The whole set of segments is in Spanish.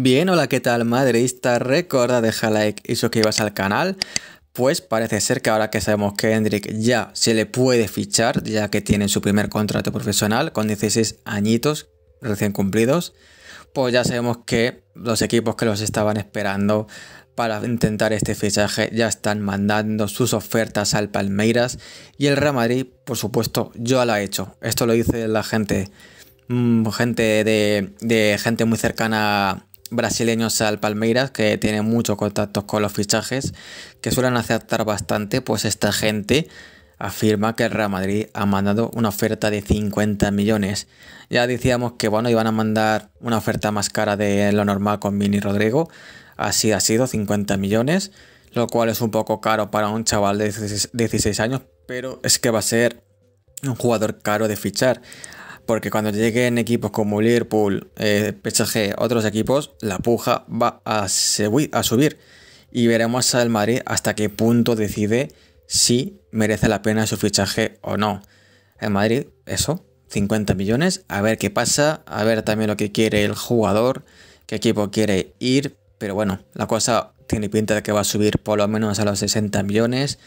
Bien, hola, ¿qué tal madridista? Recuerda dejar like y suscribirse al canal. Pues parece ser que ahora que sabemos que Hendrik ya se le puede fichar, ya que tiene su primer contrato profesional con 16 añitos recién cumplidos, pues ya sabemos que los equipos que los estaban esperando para intentar este fichaje ya están mandando sus ofertas al Palmeiras y el Real Madrid, por supuesto, ya lo ha hecho. Esto lo dice la gente, mm, gente de, de gente muy cercana brasileños al Palmeiras, que tiene muchos contactos con los fichajes, que suelen aceptar bastante, pues esta gente afirma que el Real Madrid ha mandado una oferta de 50 millones. Ya decíamos que bueno, iban a mandar una oferta más cara de lo normal con Mini Rodrigo, así ha sido 50 millones, lo cual es un poco caro para un chaval de 16 años, pero es que va a ser un jugador caro de fichar porque cuando lleguen equipos como Liverpool, eh, otros equipos, la puja va a, subir, a subir y veremos al Madrid hasta qué punto decide si merece la pena su fichaje o no. En Madrid, eso, 50 millones, a ver qué pasa, a ver también lo que quiere el jugador, qué equipo quiere ir, pero bueno, la cosa tiene pinta de que va a subir por lo menos a los 60 millones.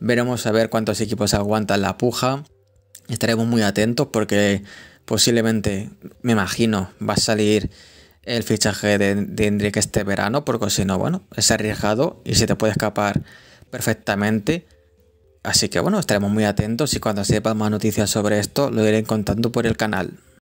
Veremos a ver cuántos equipos aguantan la puja estaremos muy atentos porque posiblemente, me imagino, va a salir el fichaje de, de Hendrik este verano, porque si no, bueno, es arriesgado y se te puede escapar perfectamente. Así que bueno, estaremos muy atentos y cuando sepa más noticias sobre esto lo iré contando por el canal.